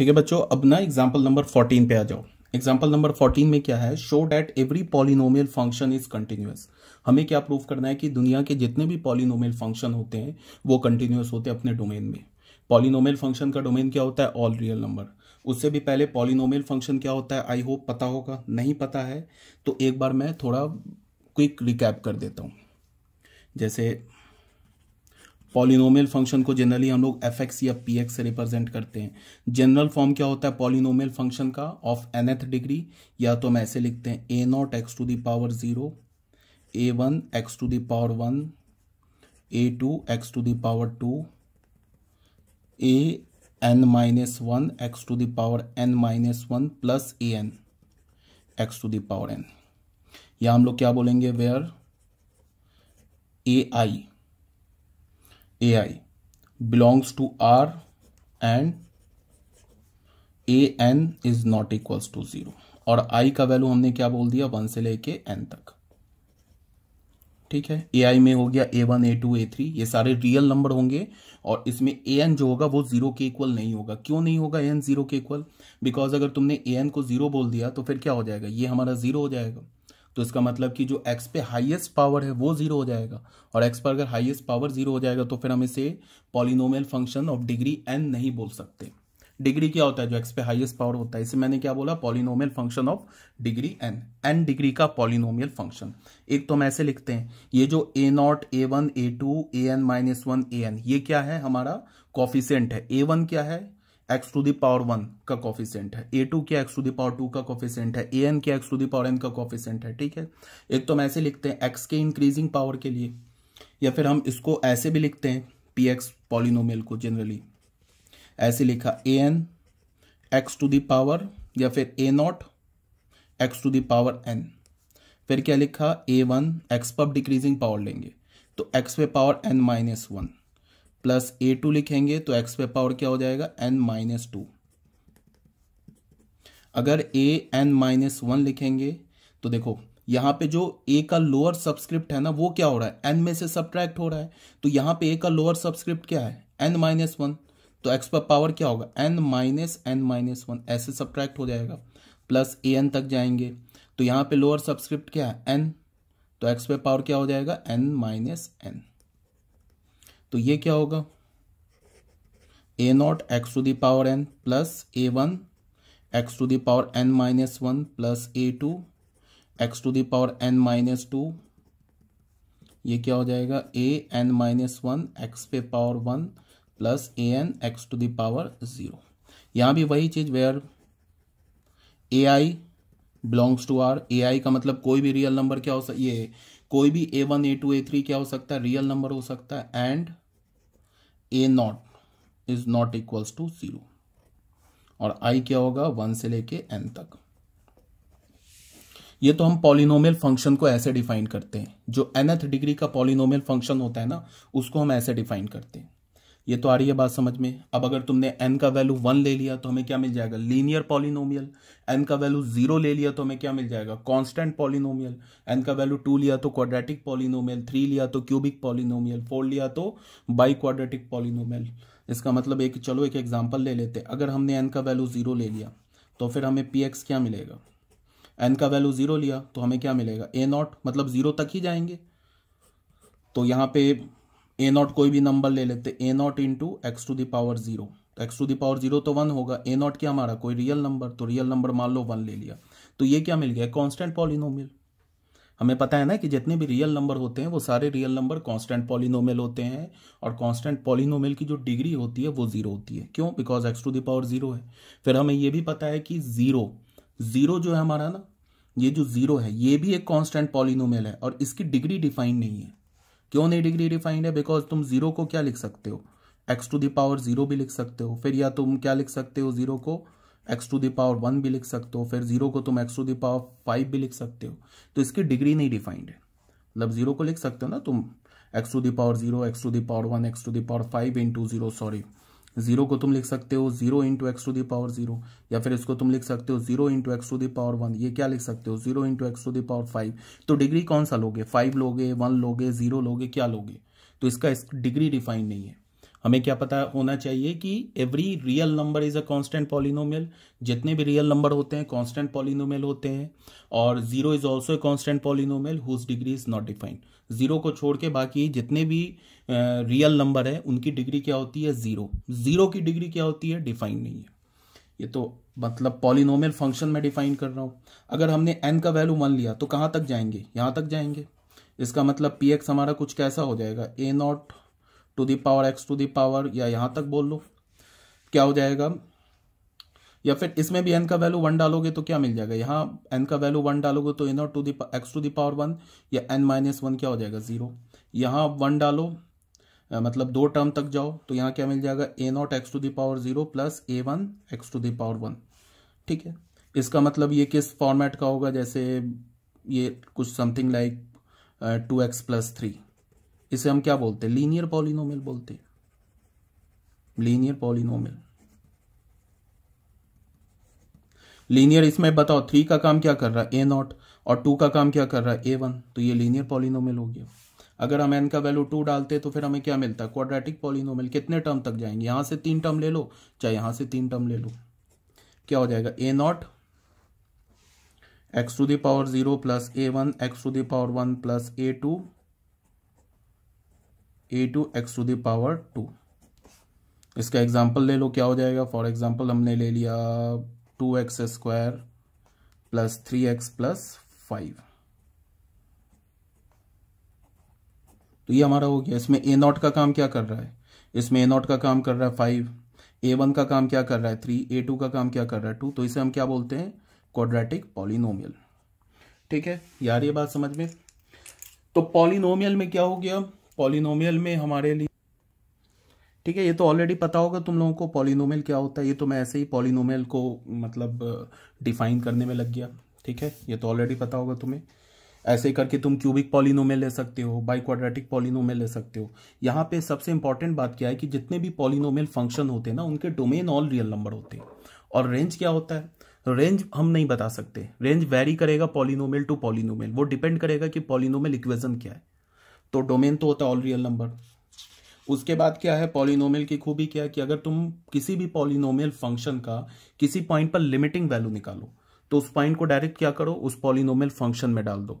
ठीक है बच्चों अब ना एग्जाम्पल नंबर फोर्टीन पे आ जाओ एग्जाम्पल नंबर फोर्टीन में क्या है show that every polynomial function is continuous हमें क्या प्रूफ करना है कि दुनिया के जितने भी पॉलिनोमियल फंक्शन होते हैं वो कंटिन्यूस होते हैं अपने डोमेन में पॉलिनोमियल फंक्शन का डोमेन क्या होता है ऑल रियल नंबर उससे भी पहले पॉलिनोमियल फंक्शन क्या होता है आई होप पता होगा नहीं पता है तो एक बार मैं थोड़ा क्विक रिकैप कर देता हूँ जैसे पॉलिनोमियल फंक्शन को जनरली हम लोग एफ एक्स या पी एक्स से रिप्रेजेंट करते हैं जनरल फॉर्म क्या होता है पॉलिनोमियल फंक्शन का ऑफ एन एथ डिग्री या तो हम ऐसे लिखते हैं a naught x to the power zero a one x to the power one a two x to the power two a n minus one x to the power n minus one plus a n x to the power n या हम लोग क्या बोलेंगे where a i a i belongs to R and a n is not equals to zero और i का value हमने क्या बोल दिया वन से लेके एन तक ठीक है ए आई में हो गया a one a two a three ये सारे रियल नंबर होंगे और इसमें ए एन जो होगा वो जीरो के इक्वल नहीं होगा क्यों नहीं होगा ए एन जीरो के इक्वल बिकॉज अगर तुमने ए एन को जीरो बोल दिया तो फिर क्या हो जाएगा ये हमारा जीरो हो जाएगा तो इसका मतलब कि जो एक्स पे हाईएस्ट पावर है वो जीरो हो जाएगा और एक्स पर अगर हाईएस्ट पावर जीरो हो जाएगा तो फिर हम इसे polynomial function of degree n नहीं बोल सकते डिग्री क्या होता है जो एक्स पे हाईएस्ट पावर होता है इसे मैंने क्या बोला polynomial function of degree n n degree का पॉलिनोमियल फंक्शन एक तो हम ऐसे लिखते हैं ये जो a naught a one a two a n minus one a n ये क्या है हमारा कॉफिशेंट है ए वन क्या है x to the power one का कॉफिशेंट है ए टू क्या एक्स टू पावर टू का कॉफिशेंट है ए एन क्या एक्स टू दावर एन का कॉफिशेंट है ठीक है एक तो हम ऐसे लिखते हैं एक्स के इंक्रीजिंग पावर के लिए या फिर हम इसको ऐसे भी लिखते हैं पी एक्स पॉलिनोमियल को जनरली ऐसे लिखा a n x to the power या फिर a naught x to the power n फिर क्या लिखा ए वन एक्स पर डिक्रीजिंग पावर लेंगे तो एक्स पे power n minus one plus a two लिखेंगे तो एक्स पे पावर क्या हो जाएगा एन माइनस टू अगर ए एन माइनस वन लिखेंगे तो देखो यहां पे जो ए का लोअर सब्सक्रिप्ट है ना वो क्या हो रहा है एन में से सब्ट्रैक्ट हो रहा है तो यहां पे ए का लोअर सब्सक्रिप्ट क्या है एन माइनस वन तो एक्स पर पावर क्या होगा n minus n minus one ऐसे सब्ट्रैक्ट हो जाएगा प्लस ए एन तक जाएंगे तो यहां पे लोअर सब्सक्रिप्ट क्या है एन तो एक्स पे पावर क्या हो जाएगा एन माइनस एन तो ये क्या होगा a naught x to the power n plus a one x to the power n minus one plus a two x to the power n minus two ये क्या हो जाएगा a n minus one x पे power one plus a n x to the power zero यहां भी वही चीज़ where a i belongs to R a i का मतलब कोई भी रियल नंबर क्या हो सकता ये कोई भी a one a two a three क्या हो सकता है रियल नंबर हो सकता है and a naught is not equals to zero और आई क्या होगा वन से लेके एन तक ये तो हम पॉलिनोमियल फंक्शन को ऐसे डिफाइन करते हैं जो एनथ डिग्री का पॉलिनोमियल फंक्शन होता है ना उसको हम ऐसे डिफाइन करते हैं ये तो आ रही है बात समझ में अब अगर तुमने एन का वैल्यू वन ले लिया तो हमें क्या मिल जाएगा लीनियर पॉलिनोमियल एन का वैल्यू जीरो ले लिया तो हमें क्या मिल जाएगा कांस्टेंट पॉलिनोमियल एन का वैल्यू टू लिया तो क्वाड्रेटिक पॉलिनोमियल थ्री लिया तो क्यूबिक पॉलिनोमियल फोर लिया तो बाई क्वाड्रेटिक पॉलिनोमियल इसका मतलब एक चलो एक एग्जाम्पल ले लेते अगर हमने एन का वैल्यू जीरो ले लिया तो फिर हमें पी एक्स क्या मिलेगा एन का वैल्यू जीरो लिया तो हमें क्या मिलेगा ए नॉट मतलब जीरो तक ही जाएंगे तो यहाँ पे ए नॉट कोई भी नंबर ले लेते a naught into x to the power zero तो एक्स टू दावर जीरो तो वन होगा ए नॉट क्या हमारा कोई रियल नंबर तो रियल नंबर मान लो वन ले लिया तो ये क्या मिल गया कॉन्स्टेंट पॉलिनोमियल हमें पता है ना कि जितने भी रियल नंबर होते हैं वो सारे रियल नंबर कांस्टेंट पॉलिनोमियल होते हैं और कांस्टेंट पॉलिनोमियल की जो डिग्री होती है वो जीरो होती है क्यों because x to the power zero है फिर हमें ये भी पता है कि जीरो जीरो जो है हमारा ना ये जो जीरो है ये भी एक कांस्टेंट पॉलिनोमियल है और इसकी डिग्री डिफाइन नहीं है क्यों नहीं डिग्री डिफाइंड है बिकॉज तुम जीरो को क्या लिख सकते हो एक्स टू दावर जीरो भी लिख सकते हो फिर या तुम क्या लिख सकते हो जीरो को एक्स टू दावर वन भी लिख सकते हो फिर जीरो को तुम एक्स टू दावर फाइव भी लिख सकते हो तो इसकी डिग्री नहीं डिफाइंड है मतलब जीरो को लिख सकते हो ना तुम x to the power zero x to the power one x to the power five into zero sorry zero को तुम लिख सकते हो zero into x to the power zero या फिर इसको तुम लिख सकते हो zero into x to the power one ये क्या लिख सकते हो zero into x to the power five तो डिग्री कौन सा लोगे फाइव लोगे वन लोगे जीरो लोगे क्या लोगे तो इसका इस डिग्री डिफाइन नहीं है हमें क्या पता होना चाहिए कि every real number is a constant polynomial जितने भी रियल नंबर होते हैं कांस्टेंट पॉलिनोमियल होते हैं और zero is also a constant polynomial whose degree is not defined zero को छोड़ के बाकी जितने भी रियल नंबर है उनकी डिग्री क्या होती है ज़ीरो ज़ीरो की डिग्री क्या होती है डिफाइन नहीं है ये तो मतलब पॉलिनोमियल फंक्शन में डिफाइन कर रहा हूँ अगर हमने एन का वैल्यू वन लिया तो कहाँ तक जाएंगे यहाँ तक जाएंगे इसका मतलब पी एक्स हमारा कुछ कैसा हो जाएगा a naught to the power x to the power या यहाँ तक बोल लो क्या हो जाएगा या फिर इसमें भी एन का वैल्यू वन डालोगे तो क्या मिल जाएगा यहाँ एन का वैल्यू वन डालोगे तो इनर टू दस टू दावर वन या एन माइनस वन क्या हो जाएगा जीरो यहाँ वन डालो मतलब दो टर्म तक जाओ तो यहाँ क्या मिल जाएगा a naught x to the power zero plus a one x to the power one ठीक है इसका मतलब ये किस फॉर्मेट का होगा जैसे ये कुछ something like two x plus three इसे हम क्या बोलते हैं लीनियर पॉलिनोमियल बोलते हैं लीनियर पॉलिनोमियल लीनियर इसमें बताओ थ्री का काम क्या कर रहा है ए नॉट और टू का काम क्या कर रहा है ए वन तो ये लीनियर पॉलिनोमल हो गया अगर हम एन का वैल्यू टू डालते तो फिर हमें क्या मिलता है क्वाड्रेटिक पॉलिनोमल कितने टर्म तक जाएंगे यहाँ से तीन टर्म ले लो चाहे यहाँ से तीन टर्म ले लो क्या हो जाएगा a naught x to the power zero plus a one x to the power one plus a two a two x to the power two इसका एग्जाम्पल ले लो क्या हो जाएगा फॉर एग्जाम्पल हमने ले लिया two x square plus three x plus five तो ये हमारा हो गया इसमें ए नॉट का काम क्या कर रहा है इसमें ए नॉट का काम कर रहा है फाइव ए वन का काम क्या कर रहा है थ्री ए टू का काम क्या कर रहा है टू तो इसे हम क्या बोलते हैं क्वाड्रेटिक पॉलिनोमियल ठीक है यार ये बात समझ में तो पॉलिनोमियल में क्या हो गया पॉलिनोमियल में हमारे लिए ठीक है ये तो ऑलरेडी पता होगा तुम लोगों को पॉलिनोमियल क्या होता है ये तो मैं ऐसे ही पॉलिनोमियल को मतलब डिफाइन करने में लग गया ठीक है ये तो ऑलरेडी पता होगा तुम्हें ऐसे करके तुम क्यूबिक पॉलिनोमियल ले सकते हो बाई क्वाड्रेटिक पॉलिनोमियल ले सकते हो यहाँ पे सबसे इंपॉर्टेंट बात क्या है कि जितने भी पॉलिनोमियल फंक्शन होते हैं ना उनके डोमेन ऑल रियल नंबर होते हैं और रेंज क्या होता है रेंज हम नहीं बता सकते रेंज वेरी करेगा पॉलिनोमियल टू पॉलिनोमियल वो डिपेंड करेगा कि पॉलिनोमियल इक्वेजन क्या है तो डोमेन तो होता है ऑल रियल नंबर उसके बाद क्या है पॉलिनोमियल की खूबी क्या है कि अगर तुम किसी भी पॉलिनोमियल फंक्शन का किसी पॉइंट पर लिमिटिंग वैल्यू निकालो तो उस पॉइंट को डायरेक्ट क्या करो उस पॉलिनोमियल फंक्शन में डाल दो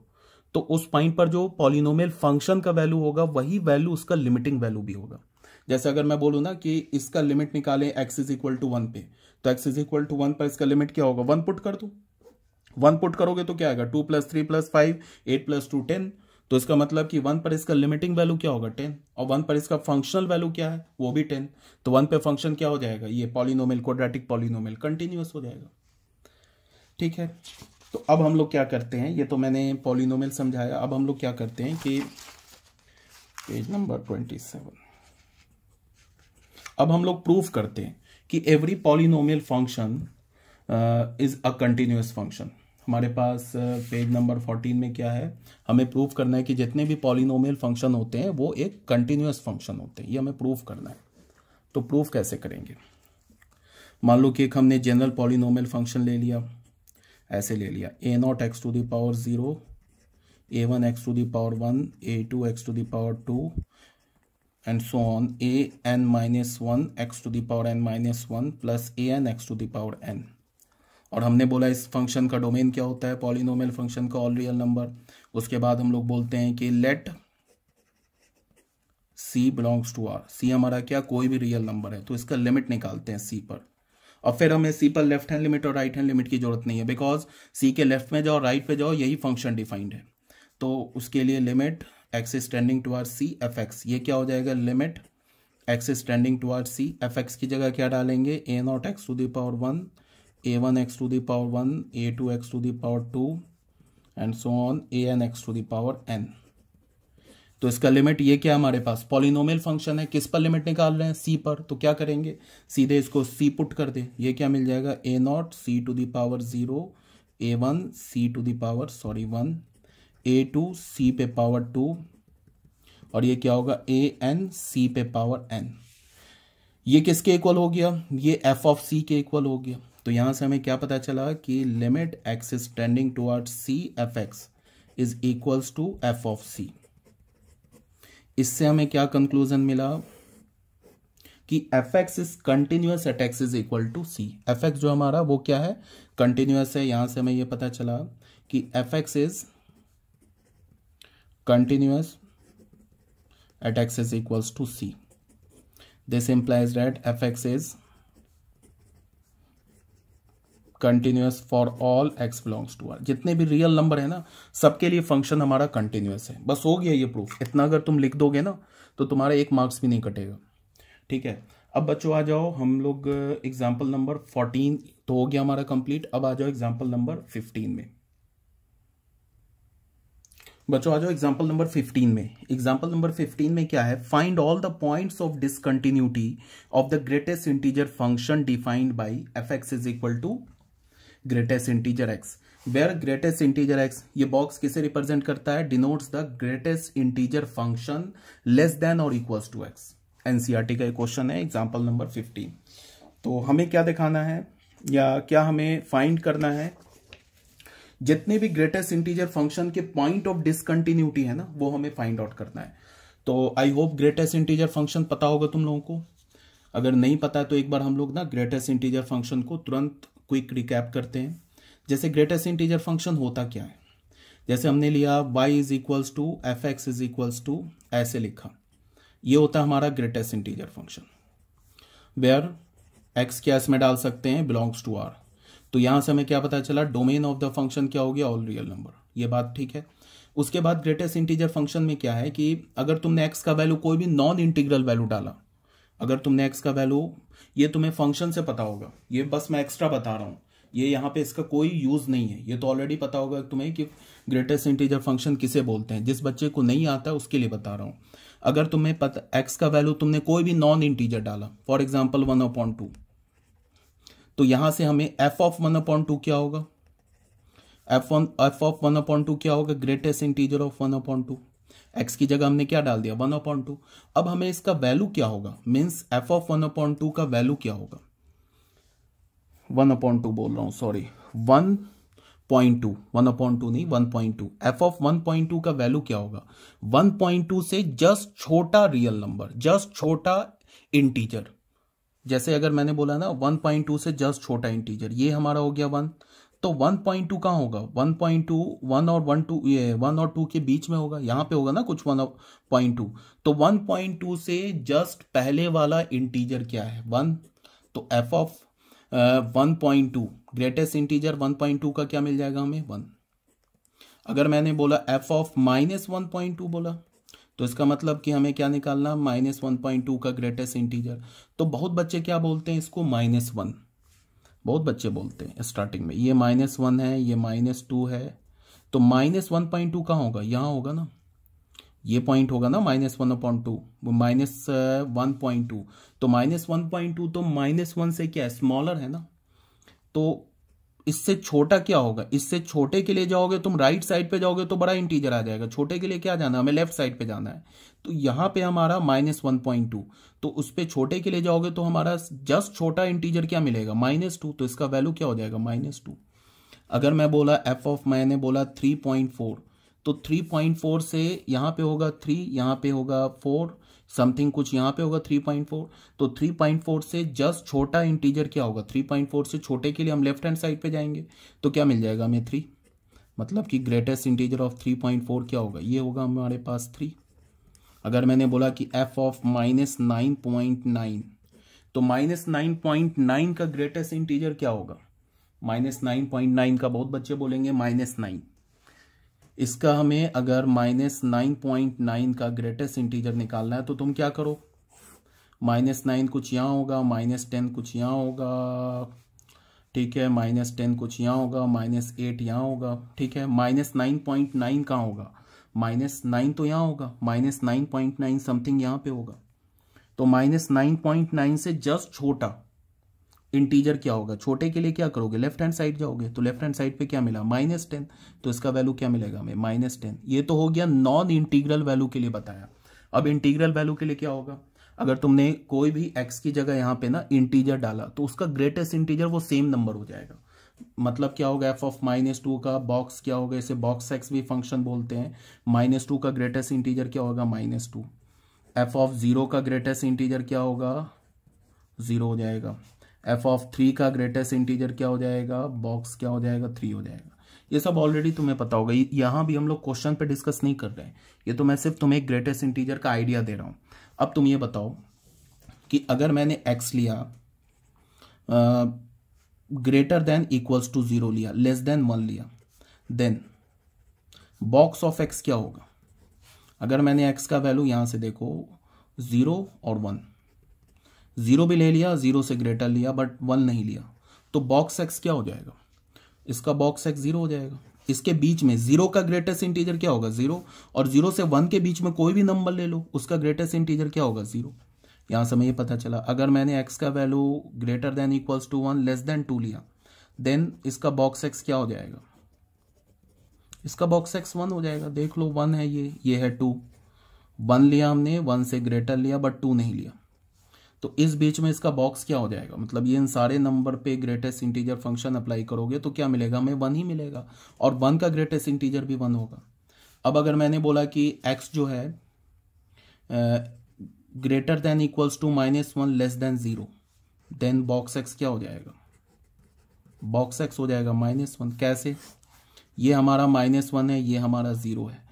तो उस पॉइंट पर जो पॉलिनोमियल फंक्शन का वैल्यू होगा वही वैल्यू उसका लिमिटिंग वैल्यू भी होगा जैसे अगर मैं बोलूँ ना कि इसका लिमिट निकालें x is equal to one पे तो x is equal to one पर इसका लिमिट क्या होगा वन पुट कर दो वन पुट करोगे तो क्या आएगा two plus three plus five eight plus two ten तो इसका मतलब कि वन पर इसका लिमिटिंग वैल्यू क्या होगा टेन और वन पर इसका फंक्शनल वैल्यू क्या है वो भी टेन तो वन पे फंक्शन क्या हो जाएगा ये पॉलिनोमल क्वाड्रेटिक पॉलिनोमियल कंटिन्यूस हो जाएगा ठीक है तो अब हम लोग क्या करते हैं ये तो मैंने पॉलिनोमियल समझाया अब हम लोग क्या करते हैं कि पेज नंबर ट्वेंटी सेवन अब हम लोग प्रूफ करते हैं कि every polynomial function is a continuous function हमारे पास पेज नंबर फोर्टीन में क्या है हमें प्रूफ करना है कि जितने भी पॉलिनोमियल फंक्शन होते हैं वो एक कंटिन्यूस फंक्शन होते हैं ये हमें प्रूफ करना है तो प्रूफ कैसे करेंगे मान लो कि एक हमने जनरल पॉलिनोमियल फंक्शन ले लिया ऐसे ले लिया a naught x to the power zero a one x to the power one a two x to the power two and so on a n minus one x to the power n minus one plus a n x to the power n और हमने बोला इस function का domain क्या होता है polynomial function का all real number उसके बाद हम लोग बोलते हैं कि let c belongs to R c हमारा क्या कोई भी रियल नंबर है तो इसका लिमिट निकालते हैं सी पर और फिर हमें सी पर लेफ्ट हैंड लिमिट और राइट हैंड लिमिट की जरूरत नहीं है बिकॉज सी के लेफ्ट में जाओ राइट पे जाओ यही फंक्शन डिफाइंड है तो उसके लिए limit x tending to R c F x ये क्या हो जाएगा limit x tending to R c F x की जगह क्या डालेंगे a naught x to power one a one x to the power one a two x to the power two and so on a n x to the power n तो इसका limit ये क्या हमारे पास polynomial function है किस पर लिमिट निकाल रहे हैं सी पर तो क्या करेंगे सीधे इसको सी पुट कर दे ये क्या मिल जाएगा a naught c to the power zero a one c to the power sorry one a two c पे पावर टू और ये क्या होगा ए एन सी पे पावर एन ये किसके इक्वल हो गया ये एफ ऑफ सी के इक्वल हो गया तो यहां से हमें क्या पता चला कि limit x is tending toward c F x is equals to F of c इससे हमें क्या कंक्लूजन मिला कि f x is continuous at x is equal to C F x जो हमारा वो क्या है कंटिन्यूस है यहां से हमें ये पता चला कि f x is continuous at x is equals to c this implies that f x is continuous for all x belongs to R जितने भी रियल नंबर है ना सबके लिए फंक्शन हमारा कंटिन्यूस है बस हो गया ये प्रूफ इतना अगर तुम लिख दोगे ना तो तुम्हारा एक मार्क्स भी नहीं कटेगा ठीक है अब बच्चों आ जाओ हम लोग एग्जाम्पल नंबर फोर्टीन तो हो गया हमारा कंप्लीट अब आ जाओ एग्जाम्पल नंबर फिफ्टीन में बच्चों आ जाओ एग्जाम्पल नंबर फिफ्टीन में एग्जाम्पल नंबर फिफ्टीन में क्या है find all the points of discontinuity of the greatest integer function defined by f x is equal to greatest integer x where greatest integer x ये box किसे represent करता है denotes the greatest integer function less than और equals to x NCERT का एक question है example number fifteen तो हमें क्या दिखाना है या क्या हमें फाइंड करना है जितने भी ग्रेटेस्ट इंटीजर फंक्शन के पॉइंट ऑफ डिसकंटिन्यूटी है ना वो हमें फाइंड आउट करना है तो I hope greatest integer function पता होगा तुम लोगों को अगर नहीं पता है तो एक बार हम लोग ना ग्रेटेस्ट इंटीजर फंक्शन को तुरंत क्विक रिकैप करते हैं जैसे ग्रेटेस्ट इंटीजर फंक्शन होता क्या है जैसे हमने लिया y is equals to f x is equals to ऐसे लिखा ये होता हमारा greatest integer function where x क्या इसमें डाल सकते हैं बिलोंग्स टू आर तो यहां से हमें क्या पता चला डोमेन ऑफ द फंक्शन क्या हो गया ऑल रियल नंबर ये बात ठीक है उसके बाद ग्रेटेस्ट इंटीजर फंक्शन में क्या है कि अगर तुमने एक्स का वैल्यू कोई भी नॉन इंटीग्रल वैल्यू डाला अगर तुमने एक्स का वैल्यू ये तुम्हें फंक्शन से पता होगा ये बस मैं एक्स्ट्रा बता रहा हूँ ये यहाँ पे इसका कोई यूज नहीं है ये तो ऑलरेडी पता होगा तुम्हें कि ग्रेटेस्ट इंटीजर फंक्शन किसे बोलते हैं जिस बच्चे को नहीं आता उसके लिए बता रहा हूँ अगर तुम्हें पता एक्स का वैल्यू तुमने कोई भी नॉन इंटीजर डाला for example one point two तो यहां से हमें f of one point two क्या होगा f on f of one point two क्या होगा greatest integer of one point two x की जगह हमने क्या डाल दिया वन अपॉइंट टू अब हमें इसका वैल्यू क्या होगा means f of one point two का वैल्यू क्या होगा वन अपॉइंट टू बोल रहा हूँ sorry one point two one point two नहीं one point two F of one point two का वैल्यू क्या होगा वन पॉइंट टू से जस्ट छोटा रियल नंबर जस्ट छोटा इंटीजर जैसे अगर मैंने बोला ना वन पॉइंट टू से जस्ट छोटा इंटीजर ये हमारा हो गया वन तो 1.2 कहाँ होगा 1.2 वन और वन टू ये वन और टू के बीच में होगा यहाँ पे होगा ना कुछ वन पॉइंट टू तो 1.2 से जस्ट पहले वाला इंटीजर क्या है वन तो f of one point two greatest integer one point two का क्या मिल जाएगा हमें वन अगर मैंने बोला f of minus one point two बोला तो इसका मतलब कि हमें क्या निकालना माइनस वन पॉइंट टू का ग्रेटेस्ट इंटीजर तो बहुत बच्चे क्या बोलते हैं इसको माइनस वन बहुत बच्चे बोलते हैं स्टार्टिंग में ये माइनस वन है ये माइनस टू है तो माइनस वन पॉइंट टू कहाँ होगा यहाँ होगा ना ये पॉइंट होगा ना minus one point two minus one point two तो माइनस वन पॉइंट टू तो माइनस वन से क्या है स्मॉलर है ना तो इससे छोटा क्या होगा इससे छोटे के लिए जाओगे तुम राइट साइड पे जाओगे तो बड़ा इंटीजर आ जाएगा छोटे के लिए क्या जाना हमें लेफ्ट साइड पे जाना है तो यहां पे हमारा माइनस वन पॉइंट टू तो उस पर छोटे के ले जाओगे तो हमारा जस्ट छोटा इंटीजर क्या मिलेगा माइनस टू तो इसका वैल्यू क्या हो जाएगा माइनस टू अगर मैं बोला एफ ऑफ मैंने बोला थ्री पॉइंट फोर तो थ्री पॉइंट फोर से यहां पे होगा थ्री यहां पे होगा फोर समथिंग कुछ यहां पे होगा थ्री पॉइंट फोर तो थ्री पॉइंट फोर से जस्ट छोटा इंटीजर क्या होगा थ्री पॉइंट फोर से छोटे के लिए हम लेफ्ट हैंड साइड पे जाएंगे तो क्या मिल जाएगा हमें थ्री मतलब कि greatest integer of three point four क्या होगा ये होगा हमारे पास थ्री अगर मैंने बोला कि f of minus nine point nine तो माइनस नाइन पॉइंट नाइन का ग्रेटेस्ट इंटीजर क्या होगा माइनस नाइन पॉइंट नाइन का बहुत बच्चे बोलेंगे माइनस नाइन इसका हमें अगर माइनस नाइन पॉइंट नाइन का ग्रेटेस्ट इंटीजर निकालना है तो तुम क्या करो माइनस नाइन कुछ यहाँ होगा माइनस टेन कुछ यहाँ होगा ठीक है माइनस टेन कुछ यहाँ होगा माइनस एट यहाँ होगा ठीक है माइनस नाइन पॉइंट नाइन कहाँ होगा माइनस नाइन तो यहाँ होगा minus nine point nine something यहाँ पे होगा तो माइनस नाइन पॉइंट नाइन से जस्ट छोटा इंटीजर क्या होगा छोटे के लिए क्या करोगे लेफ्ट हैंड साइड जाओगे तो लेफ्ट हैंड साइड पे क्या मिला माइनस टेन तो इसका वैल्यू क्या मिलेगा हमें माइनस टेन ये तो हो गया नॉन इंटीग्रल वैल्यू के लिए बताया अब इंटीग्रल वैल्यू के लिए क्या होगा अगर तुमने कोई भी एक्स की जगह यहाँ पे ना इंटीजर डाला तो उसका ग्रेटेस्ट इंटीजर वो सेम नंबर हो जाएगा मतलब क्या होगा एफ ऑफ माइनस टू का बॉक्स क्या होगा इसे बॉक्स एक्स भी फंक्शन बोलते हैं माइनस टू का ग्रेटेस्ट इंटीजर क्या होगा minus two F of zero का ग्रेटेस्ट इंटीजर क्या होगा जीरो हो जाएगा एफ ऑफ थ्री का ग्रेटेस्ट इंटीजर क्या हो जाएगा बॉक्स क्या हो जाएगा थ्री हो जाएगा ये सब ऑलरेडी तुम्हें पता होगा यहाँ भी हम लोग क्वेश्चन पे डिस्कस नहीं कर रहे हैं ये तो मैं सिर्फ तुम्हें ग्रेटेस्ट इंटीजर का आइडिया दे रहा हूँ अब तुम ये बताओ कि अगर मैंने एक्स लिया ah, greater than equals to zero लिया लेस देन वन लिया देन बॉक्स ऑफ एक्स क्या होगा अगर मैंने एक्स का वैल्यू यहां से देखो ज़ीरो और वन ज़ीरो भी ले लिया ज़ीरो से ग्रेटर लिया बट वन नहीं लिया तो बॉक्स एक्स क्या हो जाएगा इसका बॉक्स एक्स ज़ीरो हो जाएगा इसके बीच में जीरो का ग्रेटेस्ट इंटीजर क्या होगा जीरो और जीरो से वन के बीच में कोई भी नंबर ले लो उसका ग्रेटेस्ट इंटीजर क्या होगा जीरो यहाँ से मैं ये पता चला अगर मैंने एक्स का value greater than equals to one less than two लिया देन इसका बॉक्स एक्स क्या हो जाएगा इसका बॉक्स एक्स वन हो जाएगा देख लो वन है ये ये है टू वन लिया हमने वन से ग्रेटर लिया बट टू नहीं लिया तो इस बीच में इसका बॉक्स क्या हो जाएगा मतलब ये इन सारे नंबर पे ग्रेटेस्ट इंटीजर फंक्शन अप्लाई करोगे तो क्या मिलेगा हमें वन ही मिलेगा और वन का ग्रेटेस्ट इंटीजर भी वन होगा अब अगर मैंने बोला कि एक्स जो है greater than equals to minus one less than zero then box x क्या हो जाएगा बॉक्स एक्स हो जाएगा माइनस वन कैसे ये हमारा माइनस वन है ये हमारा ज़ीरो है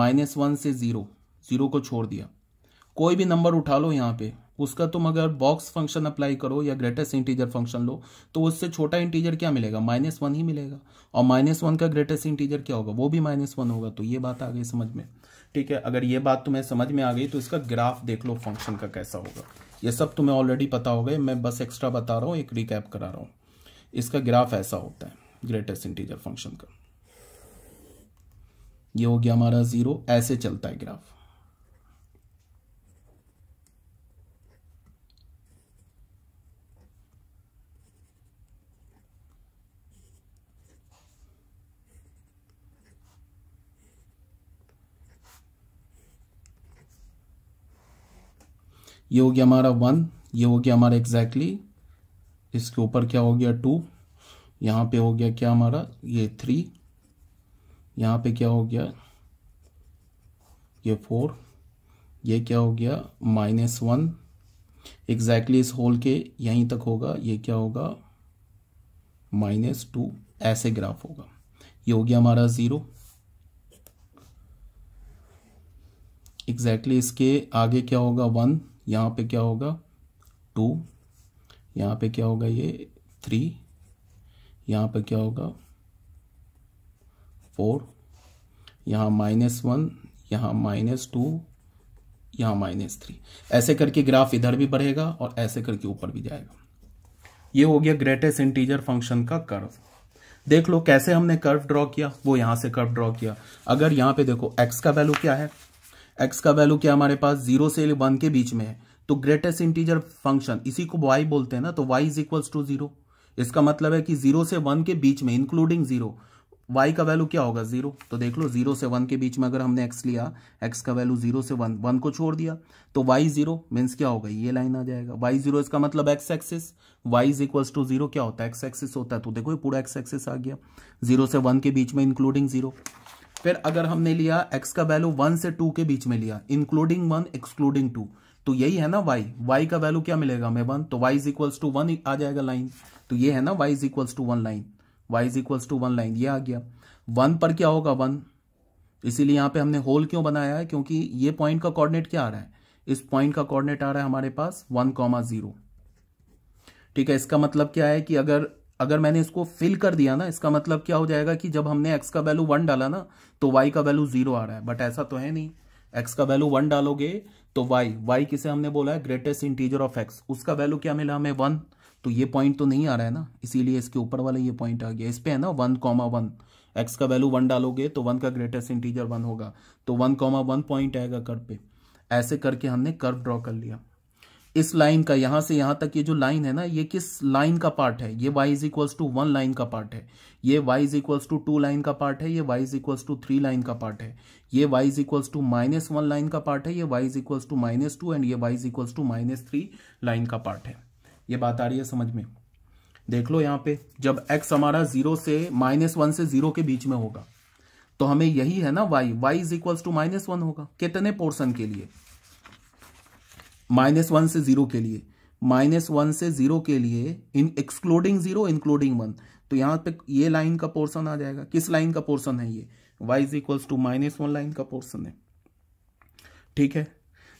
माइनस वन से ज़ीरो ज़ीरो को छोड़ दिया कोई भी नंबर उठा लो यहाँ पे उसका तुम अगर बॉक्स फंक्शन अप्लाई करो या ग्रेटेस्ट इंटीजर फंक्शन लो तो उससे छोटा इंटीजर क्या मिलेगा माइनस वन ही मिलेगा और माइनस वन का ग्रेटेस्ट इंटीजर क्या होगा वो भी माइनस वन होगा तो ये बात आ गई समझ में ठीक है अगर ये बात तुम्हें समझ में आ गई तो इसका ग्राफ देख लो फंक्शन का कैसा होगा ये सब तुम्हें ऑलरेडी पता हो गए मैं बस एक्स्ट्रा बता रहा हूँ एक रिकैप करा रहा हूँ इसका ग्राफ ऐसा होता है ग्रेटेस्ट इंटीजर फंक्शन का ये हो गया हमारा जीरो ऐसे चलता है ग्राफ ये हो गया हमारा वन ये हो गया हमारा एग्जैक्टली exactly, इसके ऊपर क्या हो गया टू यहाँ पे हो गया क्या हमारा ये थ्री यहाँ पे क्या हो गया ये फोर ये क्या हो गया माइनस वन एग्जैक्टली इस होल के यहीं तक होगा ये क्या होगा माइनस टू ऐसे ग्राफ होगा ये हो गया हमारा ज़ीरो एग्जैक्टली exactly इसके आगे क्या होगा वन यहाँ पे क्या होगा टू यहाँ पे क्या होगा ये थ्री यहाँ पे क्या होगा फोर यहाँ माइनस वन यहाँ माइनस टू यहाँ माइनस थ्री ऐसे करके ग्राफ इधर भी बढ़ेगा और ऐसे करके ऊपर भी जाएगा ये हो गया ग्रेटेस्ट इंटीजर फंक्शन का कर्व देख लो कैसे हमने कर्व ड्रॉ किया वो यहां से कर्व ड्रॉ किया अगर यहां पे देखो एक्स का वैल्यू क्या है एक्स का वैल्यू क्या हमारे पास जीरो से वन के बीच में है तो ग्रेटेस्ट इंटीजर फंक्शन इसी को वाई बोलते हैं ना तो y is equal to zero इसका मतलब है कि जीरो से वन के बीच में इंक्लूडिंग जीरो वाई का वैल्यू क्या होगा जीरो तो देख लो जीरो से वन के बीच में अगर हमने एक्स लिया एक्स का वैल्यू जीरो से वन वन को छोड़ दिया तो वाई जीरो मीन्स क्या होगा ये लाइन आ जाएगा वाई जीरो इसका मतलब x axis y is equals to zero क्या होता है एक्स एक्सिस होता है तो देखो ये पूरा एक्स एक्सिस आ गया जीरो से वन के बीच में इंक्लूडिंग जीरो फिर अगर हमने लिया x का वैल्यू वन से टू के बीच में लिया इंक्लूडिंग वन एक्सक्लूडिंग टू तो यही है ना y y का वैल्यू क्या मिलेगा हमें वन तो y is equals to one आ जाएगा लाइन तो ये है ना y is equals to one line y is equals to one line ये आ गया वन पर क्या होगा वन इसीलिए यहां पे हमने होल क्यों बनाया है क्योंकि ये पॉइंट का कॉर्डिनेट क्या आ रहा है इस पॉइंट का कॉर्डिनेट आ रहा है हमारे पास वन कॉमा जीरो ठीक है इसका मतलब क्या है कि अगर अगर मैंने इसको फिल कर दिया ना इसका मतलब क्या हो जाएगा कि जब हमने एक्स का वैल्यू वन डाला ना तो वाई का वैल्यू जीरो आ रहा है बट ऐसा तो है नहीं एक्स का वैल्यू वन डालोगे तो वाई वाई किसे हमने बोला है ग्रेटेस्ट इंटीजर ऑफ एक्स उसका वैल्यू क्या मिला हमें वन तो ये पॉइंट तो नहीं आ रहा है ना इसीलिए इसके ऊपर वाला ये पॉइंट आ गया इस पर है ना वन कॉमा वन एक्स का वैल्यू वन डालोगे तो वन का ग्रेटेस्ट इंटीजर वन होगा तो वन कॉमा वन पॉइंट आएगा कर पे ऐसे करके हमने कर्व ड्रॉ कर लिया इस लाइन का यहां से यहां तक ये जो लाइन है ना ये किस लाइन का पार्ट है ये y is equals to one line का पार्ट है ये y is equals to two line का पार्ट है ये y is equals to three line का पार्ट है ये y is equals to minus one line का पार्ट है ये y is equals to minus two and ये y is equals to minus three line का पार्ट है ये बात आ रही है समझ में देख लो यहां पे जब x हमारा जीरो से माइनस वन से जीरो के बीच में होगा तो हमें यही है ना y y is equals to minus one होगा कितने पोर्सन के लिए माइनस वन से जीरो के लिए माइनस वन से जीरो के लिए इन एक्सक्लूडिंग जीरो इंक्लूडिंग वन तो यहाँ पे ये लाइन का पोर्सन आ जाएगा किस लाइन का पोर्सन है ये y is equals to minus one line का पोर्शन है ठीक है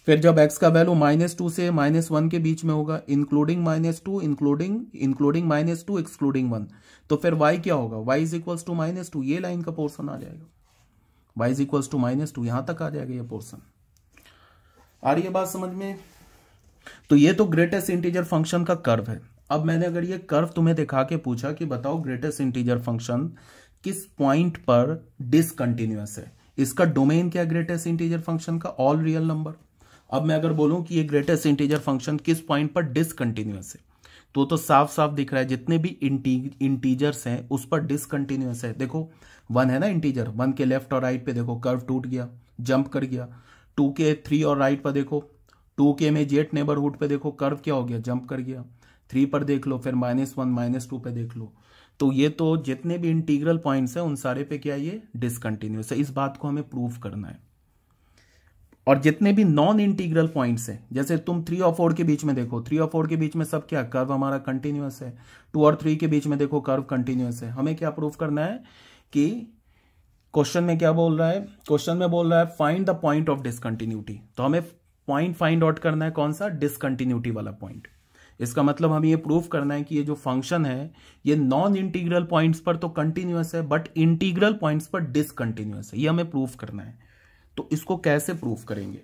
फिर जब x का वैल्यू माइनस टू से माइनस वन के बीच में होगा including minus two including including minus two excluding one तो फिर y क्या होगा y is equals to minus two ये लाइन का पोर्सन आ जाएगा y is equals to minus two यहां तक आ जाएगा ये पोर्सन आ रही है बात समझ में तो ये तो ग्रेटेस्ट इंटीजर फंक्शन का कर्व है अब मैंने अगर ये कर्व तुम्हें दिखा के पूछा कि बताओ ग्रेटेस्ट इंटीजर फंक्शन किस पॉइंट पर डिसकंटिन्यूस है इसका डोमेन क्या है ग्रेटेस्ट इंटीजर फंक्शन का ऑल रियल नंबर अब मैं अगर बोलूं कि ये ग्रेटेस्ट इंटीजर फंक्शन किस पॉइंट पर डिसकंटिन्यूस है तो तो साफ साफ दिख रहा है जितने भी इंटी, इंटीजर्स हैं उस पर डिसकंटिन्यूस है देखो वन है ना इंटीजर वन के लेफ्ट और राइट पे देखो कर्व टूट गया जंप कर गया टू के थ्री और राइट पर देखो टू के में जेट नेबरहुड पे देखो कर्व क्या हो गया जंप कर गया थ्री पर देख लो फिर माइनस वन माइनस टू पे देख लो तो ये तो जितने भी इंटीग्रल पॉइंट्स हैं उन सारे पे क्या ये डिसकंटिन्यूस है इस बात को हमें प्रूफ करना है और जितने भी नॉन इंटीग्रल पॉइंट्स हैं जैसे तुम थ्री और फोर के बीच में देखो थ्री और फोर के बीच में सब क्या कर्व हमारा कंटिन्यूस है टू और थ्री के बीच में देखो कर्व कंटिन्यूस है हमें क्या प्रूफ करना है कि क्वेश्चन में क्या बोल रहा है क्वेश्चन में बोल रहा है find the point of discontinuity तो हमें पॉइंट फाइंड आउट करना है कौन सा डिसकंटिन्यूटी वाला पॉइंट इसका मतलब हमें ये प्रूव करना है कि ये जो फंक्शन है ये नॉन इंटीग्रल पॉइंट्स पर तो कंटिन्यूस है बट इंटीग्रल पॉइंट्स पर डिसकंटिन्यूस है ये हमें प्रूफ करना है तो इसको कैसे प्रूफ करेंगे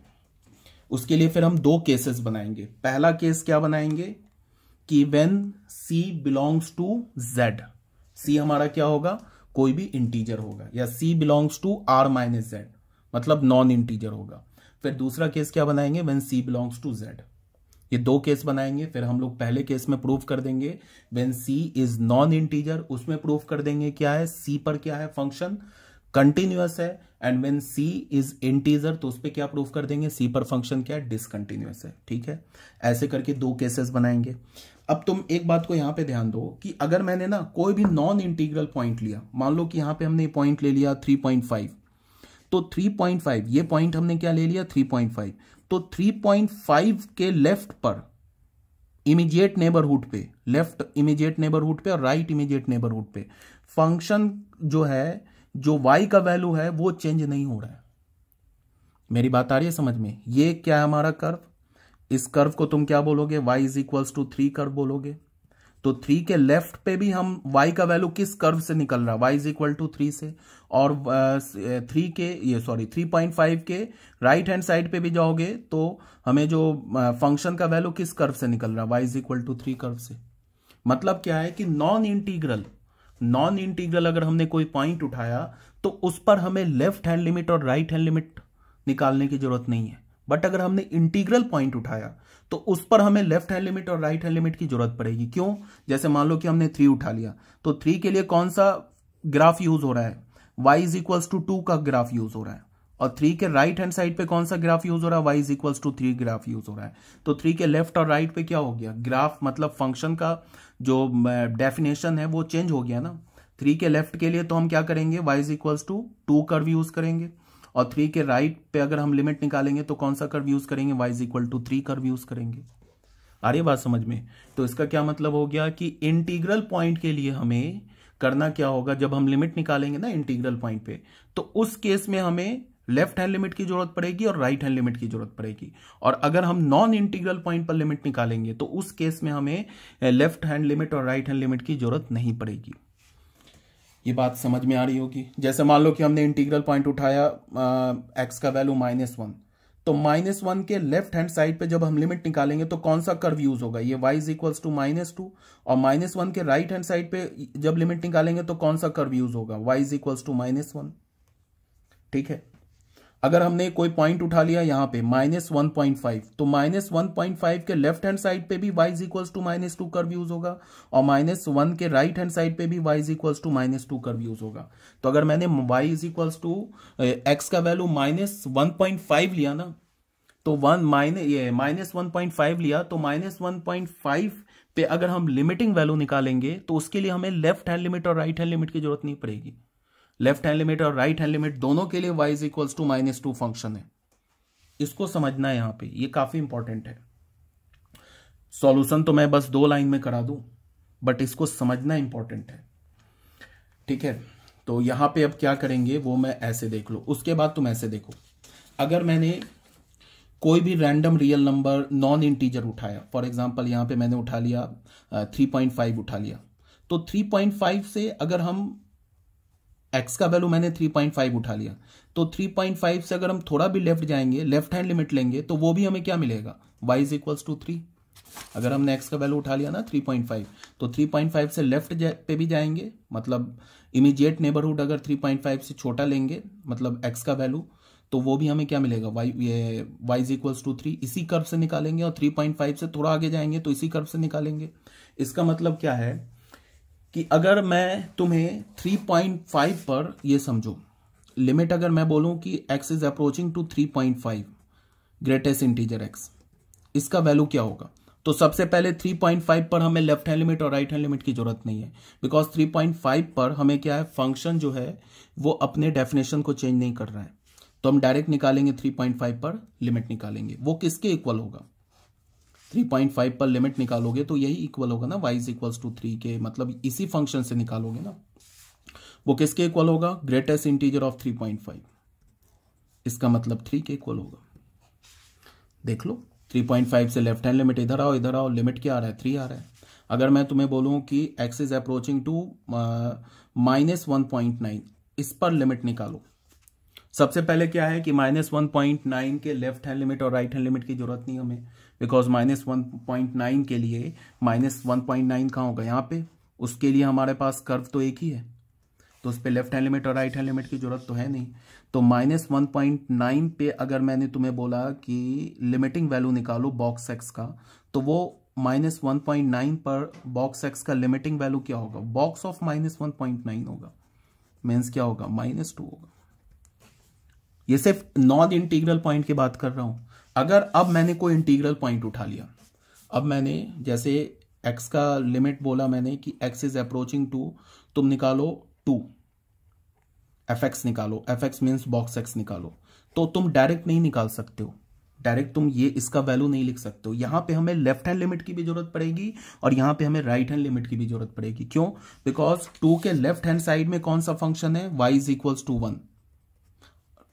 उसके लिए फिर हम दो केसेस बनाएंगे पहला केस क्या बनाएंगे कि when c belongs to Z c हमारा क्या होगा कोई भी इंटीजर होगा या c belongs to R minus Z मतलब नॉन इंटीजर होगा फिर दूसरा केस क्या बनाएंगे when c belongs to Z ये दो केस बनाएंगे फिर हम लोग पहले केस में प्रूफ कर देंगे when c is non integer उसमें प्रूफ कर देंगे क्या है सी पर क्या है फंक्शन कंटिन्यूस है and when c is integer तो उस पर क्या प्रूफ कर देंगे सी पर फंक्शन क्या है डिसकंटिन्यूस है ठीक है ऐसे करके दो केसेस बनाएंगे अब तुम एक बात को यहां पे ध्यान दो कि अगर मैंने ना कोई भी नॉन इंटीग्रल पॉइंट लिया मान लो कि यहां पे हमने पॉइंट ले लिया थ्री पॉइंट फाइव तो 3.5 ये पॉइंट हमने क्या ले लिया 3.5 तो 3.5 के लेफ्ट पर इमीजिएट नेबरहुड पे लेफ्ट इमीजिएट नेबरहुड पे और राइट इमीजिएट नेबरहुड पे फंक्शन जो है जो y का वैल्यू है वो चेंज नहीं हो रहा है मेरी बात आ रही है समझ में ये क्या है हमारा कर्व इस कर्व को तुम क्या बोलोगे y is equals to three curve बोलोगे तो थ्री के लेफ्ट पे भी हम वाई का वैल्यू किस कर्व से निकल रहा है y is equal to three से और थ्री के ये सॉरी थ्री पॉइंट फाइव के राइट हैंड साइड पे भी जाओगे तो हमें जो फंक्शन का वैल्यू किस कर्व से निकल रहा है y is equal to three curve से मतलब क्या है कि नॉन इंटीग्रल नॉन इंटीग्रल अगर हमने कोई पॉइंट उठाया तो उस पर हमें लेफ्ट हैंड लिमिट और राइट हैंड लिमिट निकालने की जरूरत नहीं है बट अगर हमने इंटीग्रल पॉइंट उठाया तो उस पर हमें लेफ्ट हैंड लिमिट और राइट हैंड लिमिट की जरूरत पड़ेगी क्यों जैसे मान लो कि हमने थ्री उठा लिया तो थ्री के लिए कौन सा ग्राफ यूज हो रहा है y is equal to two का ग्राफ यूज हो रहा है और थ्री के राइट हैंड साइड पे कौन सा ग्राफ यूज हो रहा है y is equal to three graph use हो रहा है तो थ्री के लेफ्ट और राइट पे क्या हो गया ग्राफ मतलब फंक्शन का जो डेफिनेशन है वो चेंज हो गया ना थ्री के लेफ्ट के लिए तो हम क्या करेंगे y is equal to two curve use करेंगे और थ्री के राइट पे अगर हम लिमिट निकालेंगे तो कौन सा कर्व यूज करेंगे y is equal to three curve use करेंगे आ रही बात समझ में तो इसका क्या मतलब हो गया कि इंटीग्रल पॉइंट के लिए हमें करना क्या होगा जब हम लिमिट निकालेंगे ना इंटीग्रल पॉइंट पे तो उस केस में हमें लेफ्ट हैंड लिमिट की जरूरत पड़ेगी और राइट हैंड लिमिट की जरूरत पड़ेगी और अगर हम नॉन इंटीग्रल पॉइंट पर लिमिट निकालेंगे तो उस केस में हमें लेफ्ट हैंड लिमिट और राइट हैंड लिमिट की जरूरत नहीं पड़ेगी ये बात समझ में आ रही होगी जैसे मान लो कि हमने इंटीग्रल पॉइंट उठाया एक्स का वैल्यू माइनस वन तो माइनस वन के लेफ्ट हैंड साइड पे जब हम लिमिट निकालेंगे तो कौन सा कर्व यूज होगा ये y is equals to minus two और माइनस वन के राइट हैंड साइड पे जब लिमिट निकालेंगे तो कौन सा कर्व यूज होगा y is equals to minus one ठीक है अगर हमने कोई पॉइंट उठा लिया यहाँ पे माइनस वन पॉइंट फाइव तो माइनस वन पॉइंट फाइव के लेफ्ट हैंड साइड पे भी y is equals to minus two curve use होगा और माइनस वन के राइट हैंड साइड पे भी y is equals to minus two curve use होगा तो अगर मैंने y is equals to x का value minus one point five लिया ना तो वन माइनस ये माइनस वन पॉइंट फाइव लिया तो माइनस वन पॉइंट फाइव पे अगर हम लिमिटिंग वैल्यू निकालेंगे तो उसके लिए हमें लेफ्ट हैंड लिमिट और राइट हैंड लिमिट की जरूरत नहीं पड़ेगी लेफ्ट हैंड लिमिट और राइट हैंड लिमिट दोनों के लिए y is equals to minus two function है इसको समझना है यहां पे ये काफी इंपॉर्टेंट है सॉल्यूशन तो मैं बस दो लाइन में करा दू बट इसको समझना इंपॉर्टेंट है ठीक है तो यहां पे अब क्या करेंगे वो मैं ऐसे देख लो उसके बाद तुम ऐसे देखो अगर मैंने कोई भी random real number non integer उठाया फॉर एग्जाम्पल यहां पे मैंने उठा लिया थ्री पॉइंट फाइव उठा लिया तो थ्री पॉइंट फाइव से अगर हम एक्स का वैल्यू मैंने 3.5 उठा लिया तो 3.5 से अगर हम थोड़ा भी लेफ्ट जाएंगे लेफ्ट हैंड लिमिट लेंगे तो वो भी हमें क्या मिलेगा y is equals to three अगर हमने x का वैल्यू उठा लिया ना 3.5 तो 3.5 से लेफ्ट पे भी जाएंगे मतलब इमीजिएट नेबरहुड अगर 3.5 से छोटा लेंगे मतलब x का वैल्यू तो वो भी हमें क्या मिलेगा वाई ये y is equals to three इसी कर्व से निकालेंगे और थ्री पॉइंट फाइव से थोड़ा आगे जाएंगे तो इसी कर्व से निकालेंगे इसका मतलब क्या है कि अगर मैं तुम्हें 3.5 पर ये समझो लिमिट अगर मैं बोलूं कि x is approaching to 3.5 greatest integer x इसका वैल्यू क्या होगा तो सबसे पहले 3.5 पर हमें लेफ्ट हैंड लिमिट और राइट हैंड लिमिट की जरूरत नहीं है बिकॉज 3.5 पर हमें क्या है फंक्शन जो है वो अपने डेफिनेशन को चेंज नहीं कर रहा है तो हम डायरेक्ट निकालेंगे 3.5 पर लिमिट निकालेंगे वो किसके इक्वल होगा थ्री पॉइंट फाइव पर लिमिट निकालोगे तो यही इक्वल होगा ना y is equals to three के मतलब इसी फंक्शन से निकालोगे ना वो किसके इक्वल होगा greatest integer of three point five इसका मतलब थ्री के इक्वल होगा देख लो थ्री पॉइंट फाइव से लेफ्ट हैंड लिमिट इधर आओ इधर आओ लिमिट क्या आ रहा है थ्री आ रहा है अगर मैं तुम्हें बोलूं कि x is approaching to minus one point nine इस पर लिमिट निकालो सबसे पहले क्या है कि माइनस वन पॉइंट नाइन के लेफ्ट हैंड लिमिट और राइट हैंड लिमिट की जरूरत नहीं हमें because minus one point nine के लिए माइनस वन पॉइंट नाइन कहाँ होगा यहाँ पे उसके लिए हमारे पास कर्व तो एक ही है तो उस पर लेफ्ट हैंड लिमिट और राइट हैंड लिमिट की जरूरत तो है नहीं तो माइनस वन पॉइंट नाइन पे अगर मैंने तुम्हें बोला कि लिमिटिंग वैल्यू निकालो बॉक्स एक्स का तो वो माइनस वन पॉइंट नाइन पर बॉक्स एक्स का लिमिटिंग वैल्यू क्या होगा box of minus one point nine होगा मीन्स क्या होगा माइनस टू होगा ये सिर्फ नॉन इंटीग्रल पॉइंट की बात कर रहा हूं अगर अब मैंने कोई इंटीग्रल पॉइंट उठा लिया अब मैंने जैसे एक्स का लिमिट बोला मैंने कि एक्स इज अप्रोचिंग टू तुम निकालो टू एफ एक्स निकालो f x means box x निकालो तो तुम डायरेक्ट नहीं निकाल सकते हो डायरेक्ट तुम ये इसका वैल्यू नहीं लिख सकते हो यहां पे हमें लेफ्ट हैंड लिमिट की भी जरूरत पड़ेगी और यहां पे हमें राइट हैंड लिमिट की भी जरूरत पड़ेगी क्यों बिकॉज टू के लेफ्ट हैंड साइड में कौन सा फंक्शन है y is equals to one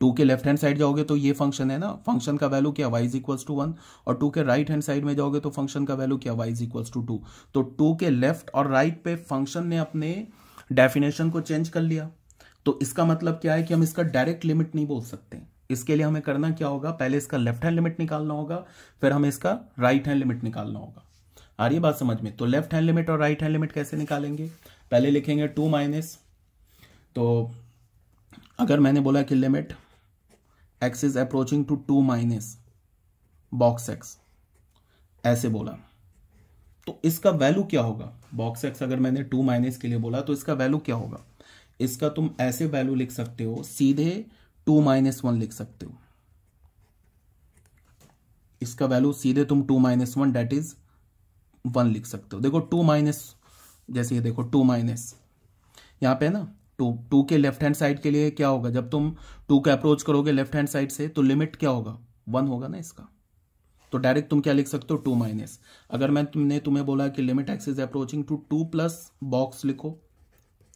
two के लेफ्ट हैंड साइड जाओगे तो ये फंक्शन है ना फंक्शन का वैल्यू क्या y is equals to one और टू के राइट हैंड साइड में जाओगे तो फंक्शन का वैल्यू क्या y is equals to two तो टू के लेफ्ट और राइट right पे फंक्शन ने अपने डेफिनेशन को चेंज कर लिया तो इसका मतलब क्या है कि हम इसका डायरेक्ट लिमिट नहीं बोल सकते इसके लिए हमें करना क्या होगा पहले इसका लेफ्ट हैंड लिमिट निकालना होगा फिर हमें इसका राइट हैंड लिमिट निकालना होगा आ रही बात समझ में तो लेफ्ट हैंड लिमिट और राइट हैंड लिमिट कैसे निकालेंगे पहले लिखेंगे टू माइनस तो अगर मैंने बोला कि limit x is approaching to two minus box x ऐसे बोला तो इसका वैल्यू क्या होगा बॉक्स एक्स अगर मैंने टू माइनस के लिए बोला तो इसका वैल्यू क्या होगा इसका तुम ऐसे वैल्यू लिख सकते हो सीधे टू माइनस वन लिख सकते हो इसका वैल्यू सीधे तुम two minus one that is one लिख सकते हो देखो टू माइनस जैसे ये देखो टू माइनस यहां पे ना टू टू के लेफ्ट हैंड साइड के लिए क्या होगा जब तुम टू का अप्रोच करोगे लेफ्ट हैंड साइड से तो लिमिट क्या होगा वन होगा ना इसका तो डायरेक्ट तुम क्या लिख सकते हो टू माइनस अगर मैं तुमने तुम्हें बोला कि limit x is approaching to two plus box लिखो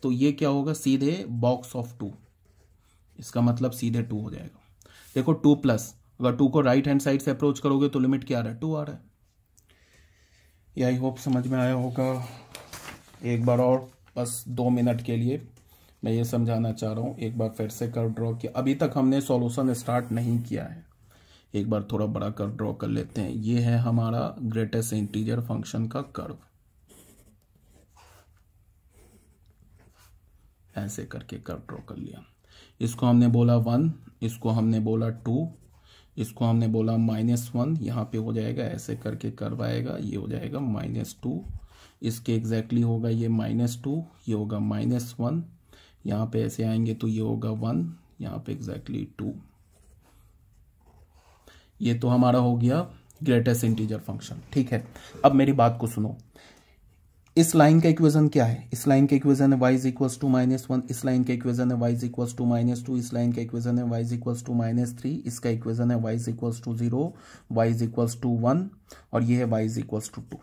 तो ये क्या होगा सीधे बॉक्स ऑफ टू इसका मतलब सीधे टू हो जाएगा देखो टू प्लस अगर टू को राइट हैंड साइड से अप्रोच करोगे तो लिमिट क्या आ रहा है टू आ रहा है ये आई होप समझ में आया होगा एक बार और बस दो मिनट के लिए मैं ये समझाना चाह रहा हूँ एक बार फिर से कर ड्रॉ किया अभी तक हमने सॉल्यूशन स्टार्ट नहीं किया है एक बार थोड़ा बड़ा कर ड्रॉ कर लेते हैं ये है हमारा ग्रेटेस्ट इंटीजर फंक्शन का कर्व ऐसे करके कर ड्रॉ कर लिया इसको हमने बोला वन इसको हमने बोला टू इसको हमने बोला माइनस वन यहाँ पे हो जाएगा ऐसे करके कर्व आएगा ये हो जाएगा माइनस टू इसके एग्जैक्टली exactly होगा ये माइनस टू ये होगा माइनस वन यहाँ पे ऐसे आएंगे तो ये होगा वन यहाँ पे एग्जैक्टली टू ये तो हमारा हो गया ग्रेटेस्ट इंटीजर फंक्शन ठीक है अब मेरी बात को सुनो इस लाइन का इक्वेशन क्या है इस लाइन का इक्वेशन है y is equal to minus one इस लाइन का इक्वेशन है y is equal to minus two इस लाइन का इक्वेशन है y is equal to minus three इसका इक्वेशन है y is equal to zero y is equal to one और ये है y is equal to two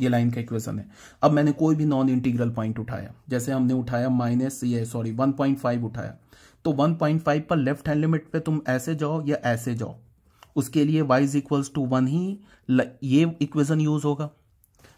ये लाइन का इक्वेशन है अब मैंने कोई भी नॉन इंटीग्रल पॉइंट उठाया जैसे हमने उठाया माइनस ये सॉरी 1.5 उठाया तो 1.5 पर लेफ्ट हैंड लिमिट पे तुम ऐसे जाओ या ऐसे जाओ उसके लिए y is equals to one ही ये इक्वेशन यूज होगा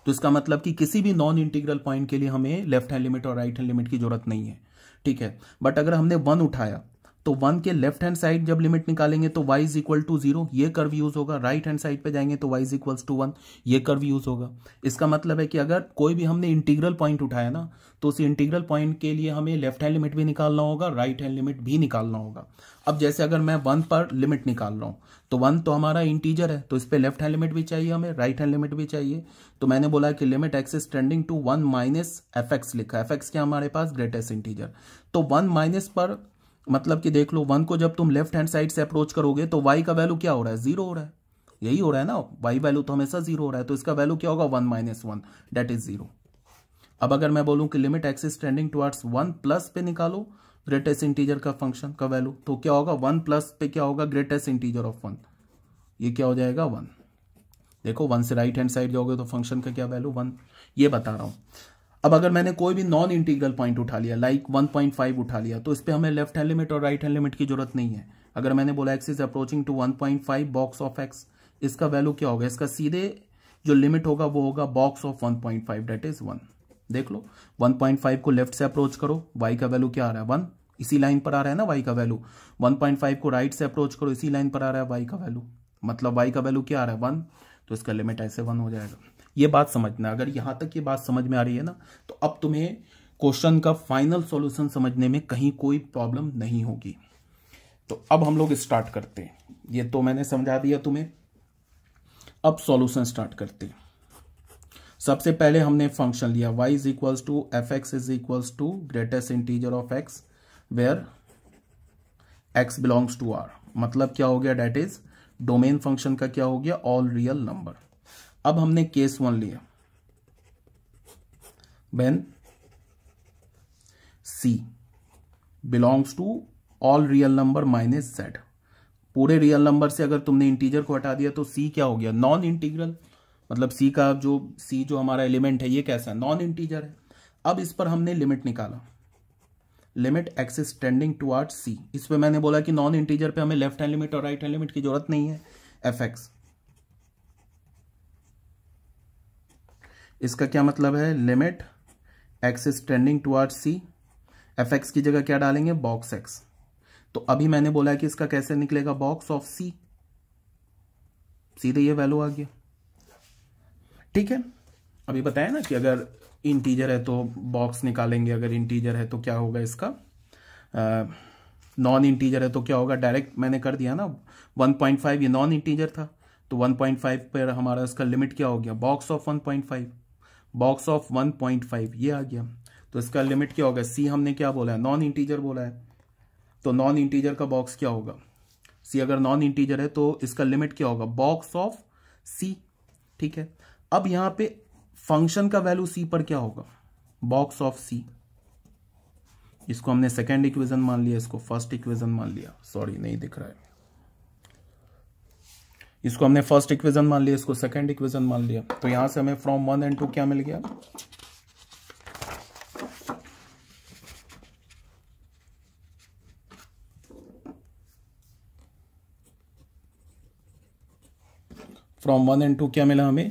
तो इसका मतलब कि किसी भी नॉन इंटीग्रल पॉइंट के लिए हमें लेफ्ट हैंड लिमिट और राइट हैंड लिमिट की जरूरत नहीं है ठीक है बट अगर हमने वन उठाया तो वन के लेफ्ट हैंड साइड जब लिमिट निकालेंगे तो y is equal to zero ये कर्व यूज होगा राइट हैंड साइड पे जाएंगे तो y is equals to one ये कर्व यूज होगा इसका मतलब है कि अगर कोई भी हमने इंटीग्रल पॉइंट उठाया ना तो उसी इंटीग्रल पॉइंट के लिए हमें लेफ्ट हैंड लिमिट भी निकालना होगा राइट हैंड लिमिट भी निकालना होगा अब जैसे अगर मैं वन पर लिमिट निकाल रहा हूँ तो वन तो हमारा इंटीजर है तो इस पर लेफ्ट हैंड लिमिट भी चाहिए हमें राइट हैंड लिमिट भी चाहिए तो मैंने बोला कि limit x is tending to one minus f x लिखा एफ एक्स क्या हमारे पास ग्रेटेस्ट इंटीजर तो वन माइनस पर मतलब कि देख लो वन को जब तुम लेफ्ट हैंड साइड से अप्रोच करोगे तो वाई का वैल्यू क्या हो रहा है जीरो हो रहा है यही हो रहा है ना वाई वैल्यू तो हमेशा जीरो हो रहा है तो इसका वैल्यू क्या होगा one minus one that is zero अब अगर मैं बोलूं कि limit x is trending towards one plus पे निकालो ग्रेटेस्ट इंटीजर का फंक्शन का वैल्यू तो क्या होगा वन प्लस पे क्या होगा ग्रेटेस्ट इंटीजर ऑफ वन ये क्या हो जाएगा वन देखो वन से राइट हैंड साइड जाओगे तो फंक्शन का क्या वैल्यू वन ये बता रहा हूं अब अगर मैंने कोई भी नॉन इंटीग्रल पॉइंट उठा लिया लाइक like 1.5 उठा लिया तो इस पर हमें लेफ्ट हैंड लिमिट और राइट हैंड लिमिट की जरूरत नहीं है अगर मैंने बोला x is approaching to 1.5 box of x इसका वैल्यू क्या होगा इसका सीधे जो लिमिट होगा वो होगा box of 1.5 point that is one देख लो फाइव को लेफ्ट से अप्रोच करो वाई का वैल्यू क्या आ रहा है वन इसी लाइन पर आ रहा है ना वाई का वैल्यू फाइव को राइट से अप्रोच करो इसी लाइन पर आ रहा है वाई का वैल्यू मतलब वाई का वैल्यू क्या आ रहा है वन तो इसका लिमिट ऐसे वन हो जाएगा ये बात समझना अगर यहाँ तक ये बात समझ में आ रही है ना तो अब तुम्हें क्वेश्चन का फाइनल सॉल्यूशन समझने में कहीं कोई प्रॉब्लम नहीं होगी तो अब हम लोग स्टार्ट करते हैं ये तो मैंने समझा दिया तुम्हें अब सॉल्यूशन स्टार्ट करते हैं सबसे पहले हमने फंक्शन लिया y is equals to f x is equals to greatest integer of x where x belongs to r मतलब क्या हो गया डेट इज डोमेन फंक्शन का क्या हो गया ऑल रियल नंबर अब हमने केस वन लिया when c belongs to all real number minus z पूरे रियल नंबर से अगर तुमने इंटीजर को हटा दिया तो सी क्या हो गया नॉन इंटीग्रल मतलब सी का जो सी जो हमारा एलिमेंट है ये कैसा है नॉन इंटीजर है अब इस पर हमने लिमिट निकाला limit x tending to at c इस पर मैंने बोला कि नॉन इंटीजर पे हमें लेफ्ट हैंड लिमिट और राइट हैंड लिमिट की जरूरत नहीं है एफ एक्स इसका क्या मतलब है limit x is trending toward c F x की जगह क्या डालेंगे बॉक्स एक्स तो अभी मैंने बोला कि इसका कैसे निकलेगा बॉक्स ऑफ सी सीधे ये वैल्यू आ गया ठीक है अभी बताया ना कि अगर इंटीजर है तो बॉक्स निकालेंगे अगर इंटीजर है तो क्या होगा इसका नॉन इंटीजर है तो क्या होगा डायरेक्ट मैंने कर दिया ना 1.5 ये नॉन इंटीजर था तो 1.5 पर हमारा इसका लिमिट क्या हो गया बॉक्स ऑफ 1.5 बॉक्स ऑफ 1.5 ये आ गया तो इसका लिमिट क्या होगा सी हमने क्या बोला है नॉन इंटीजर बोला है तो नॉन इंटीजर का बॉक्स क्या होगा सी अगर नॉन इंटीजर है तो इसका लिमिट क्या होगा बॉक्स ऑफ सी ठीक है अब यहां पे फंक्शन का वैल्यू सी पर क्या होगा बॉक्स ऑफ सी इसको हमने सेकेंड इक्वेजन मान लिया इसको फर्स्ट इक्वेजन मान लिया सॉरी नहीं दिख रहा है इसको हमने फर्स्ट इक्वेशन मान लिया इसको सेकंड इक्वेशन मान लिया तो यहां से हमें फ्रॉम वन एंड टू क्या मिल गया फ्रॉम वन एंड टू क्या मिला हमें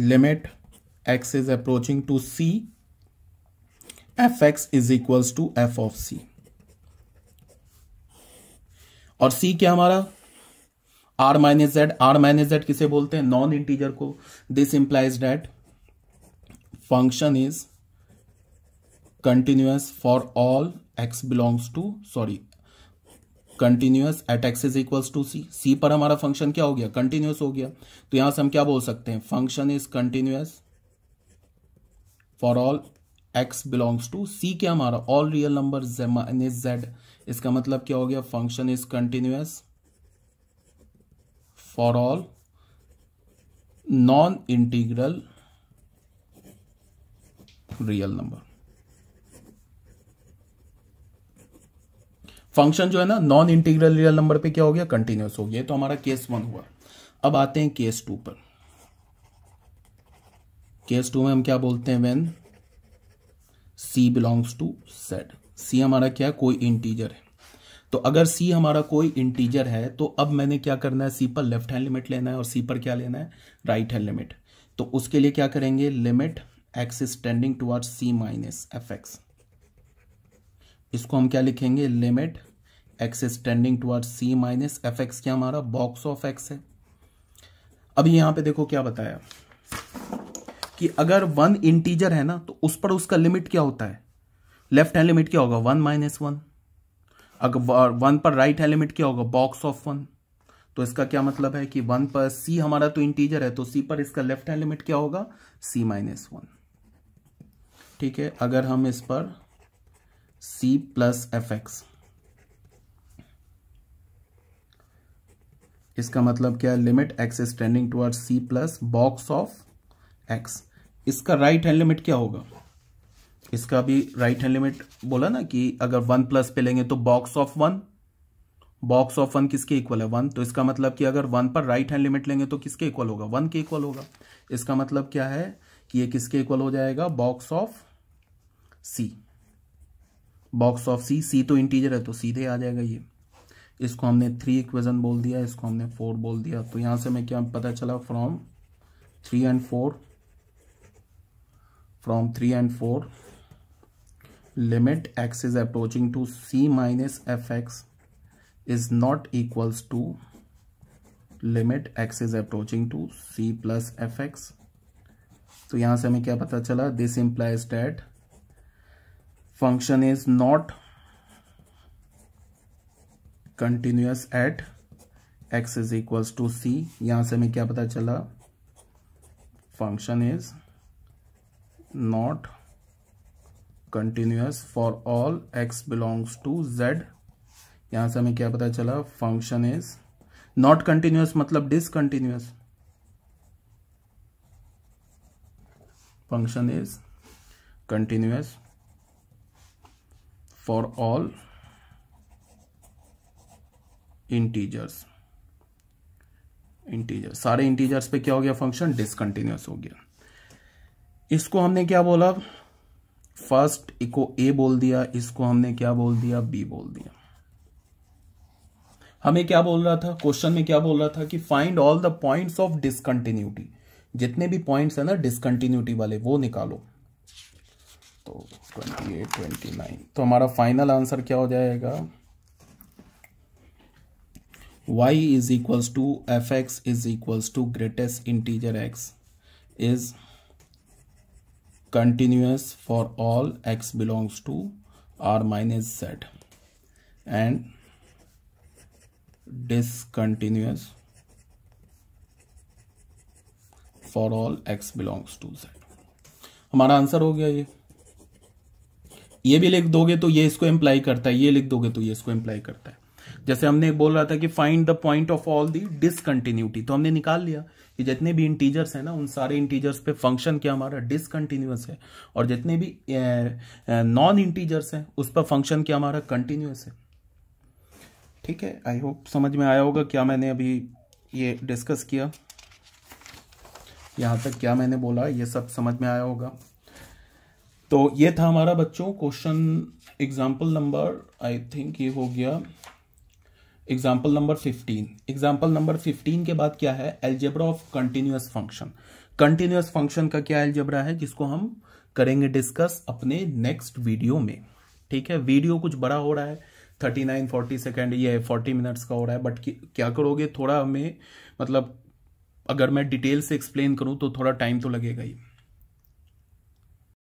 limit x is approaching to C F x is equal to F of C और सी क्या हमारा R minus Z R minus Z किसे बोलते हैं नॉन इंटीजर को this implies that function is continuous for all x belongs to sorry continuous at x is equal to C C पर हमारा function क्या हो गया कंटिन्यूस हो गया तो यहां से हम क्या बोल सकते हैं function is continuous for all x belongs to c क्या हमारा all real number minus z इसका मतलब क्या हो गया function is continuous for all non integral real number function जो है ना नॉन इंटीग्रल रियल नंबर पे क्या हो गया कंटिन्यूस हो गया तो हमारा केस वन हुआ अब आते हैं केस टू पर केस टू में हम क्या बोलते हैं when c belongs to z c हमारा क्या है कोई इंटीजर है तो अगर सी हमारा कोई इंटीजर है तो अब मैंने क्या करना है सी पर लेफ्ट हैंड लिमिट लेना है और सी पर क्या लेना है राइट हैंड लिमिट तो उसके लिए क्या करेंगे limit x is tending toward c minus f x इसको हम क्या लिखेंगे limit x is tending toward c minus f x क्या हमारा बॉक्स ऑफ एक्स है अभी यहां पे देखो क्या बताया कि अगर वन इंटीजर है ना तो उस पर उसका लिमिट क्या होता है लेफ्ट हैंड लिमिट क्या होगा वन माइनस वन अगर वन पर राइट हैंड लिमिट क्या होगा बॉक्स ऑफ वन तो इसका क्या मतलब है कि वन पर सी हमारा तो इंटीजर है तो सी पर इसका लेफ्ट हैंड लिमिट क्या होगा सी माइनस वन ठीक है अगर हम इस पर सी प्लस एफ एक्स इसका मतलब क्या है limit x is tending toward c plus box of x इसका राइट हैंड लिमिट क्या होगा इसका भी राइट हैंड लिमिट बोला ना कि अगर वन प्लस पे लेंगे तो box of one box of one किसके इक्वल है वन तो इसका मतलब कि अगर वन पर राइट हैंड लिमिट लेंगे तो किसके इक्वल होगा वन के इक्वल होगा इसका मतलब क्या है कि ये किसके इक्वल हो जाएगा box of c box of c c तो इंटीजर है तो सीधे आ जाएगा ये इसको हमने थ्री इक्वेजन बोल दिया इसको हमने फोर बोल दिया तो यहां से मैं क्या पता चला from three and four from 3 and 4 limit x is approaching to c minus fx is not equals to limit x is approaching to c plus fx तो यहां से हमें क्या पता चला this implies that function is not continuous at x is equals to c यहां से हमें क्या पता चला function is not continuous for all x belongs to z यहां से हमें क्या पता चला फंक्शन इज नॉट कंटिन्यूस मतलब discontinuous function is continuous for all integers integers सारे इंटीजर्स पे क्या हो गया फंक्शन डिसकंटिन्यूस हो गया इसको हमने क्या बोला फर्स्ट इको ए बोल दिया इसको हमने क्या बोल दिया बी बोल दिया हमें क्या बोल रहा था क्वेश्चन में क्या बोल रहा था कि find all the points of discontinuity जितने भी पॉइंट्स है ना डिसकंटिन्यूटी वाले वो निकालो तो ट्वेंटी एट ट्वेंटी नाइन तो हमारा फाइनल आंसर क्या हो जाएगा y equals to f x is equals to greatest integer x is continuous for all x belongs to r minus z and discontinuous for all x belongs to z हमारा answer हो गया ये ये भी लिख दोगे तो ये इसको एम्प्लाई करता है ये लिख दोगे तो ये इसको एम्प्लाई करता है जैसे हमने बोल रहा था कि find the point of all the discontinuity तो हमने निकाल लिया कि जितने भी इंटीजर्स हैं ना उन सारे इंटीजर्स पे फंक्शन क्या हमारा डिसकंटिन्यूस है और जितने भी नॉन इंटीजर्स हैं उस पर फंक्शन क्या हमारा कंटिन्यूस है ठीक है आई होप समझ में आया होगा क्या मैंने अभी ये डिस्कस किया यहाँ तक क्या मैंने बोला ये सब समझ में आया होगा तो ये था हमारा बच्चों question example number I think ये हो गया example number fifteen example number fifteen के बाद क्या है algebra of continuous function continuous function का क्या एल्जेब्रा है जिसको हम करेंगे डिस्कस अपने नेक्स्ट वीडियो में ठीक है वीडियो कुछ बड़ा हो रहा है थर्टी नाइन फोर्टी सेकेंड ये फोर्टी मिनट्स का हो रहा है बट क्या करोगे थोड़ा हमें मतलब अगर मैं डिटेल से एक्सप्लेन करूँ तो थोड़ा टाइम तो लगेगा ही